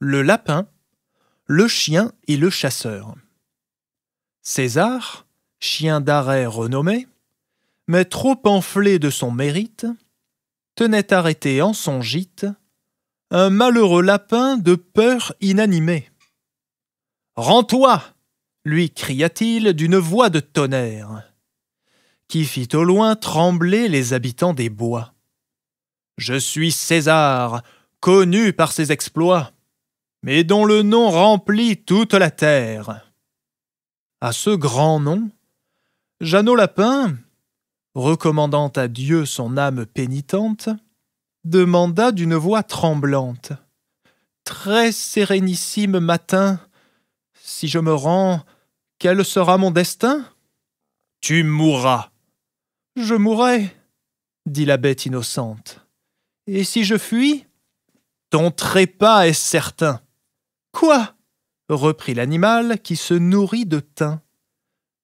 le lapin, le chien et le chasseur. César, chien d'arrêt renommé, mais trop enflé de son mérite, tenait arrêté en son gîte un malheureux lapin de peur inanimée. Rends-toi lui cria-t-il d'une voix de tonnerre, qui fit au loin trembler les habitants des bois. Je suis César, connu par ses exploits mais dont le nom remplit toute la terre. À ce grand nom, Jeannot Lapin, recommandant à Dieu son âme pénitente, demanda d'une voix tremblante. Très sérénissime matin, si je me rends, quel sera mon destin? Tu mourras. Je mourrai, dit la bête innocente. Et si je fuis? Ton trépas est certain. Quoi reprit l'animal qui se nourrit de thym.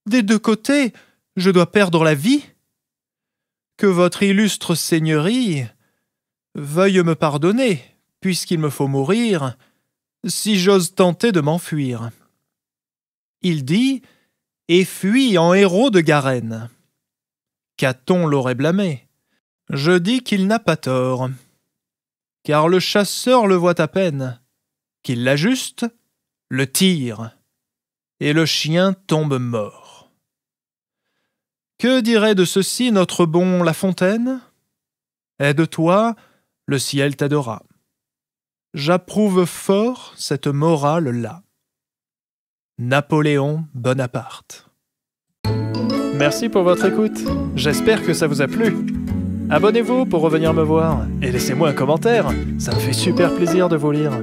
Des deux côtés, je dois perdre la vie Que votre illustre seigneurie veuille me pardonner, puisqu'il me faut mourir, si j'ose tenter de m'enfuir. Il dit, et fuit en héros de Garenne. Caton l'aurait blâmé. Je dis qu'il n'a pas tort. Car le chasseur le voit à peine. Qu'il l'ajuste, le tire, et le chien tombe mort. Que dirait de ceci notre bon La Fontaine Aide-toi, le ciel t'adora. J'approuve fort cette morale-là. Napoléon Bonaparte. Merci pour votre écoute. J'espère que ça vous a plu. Abonnez-vous pour revenir me voir et laissez-moi un commentaire. Ça me fait super plaisir de vous lire.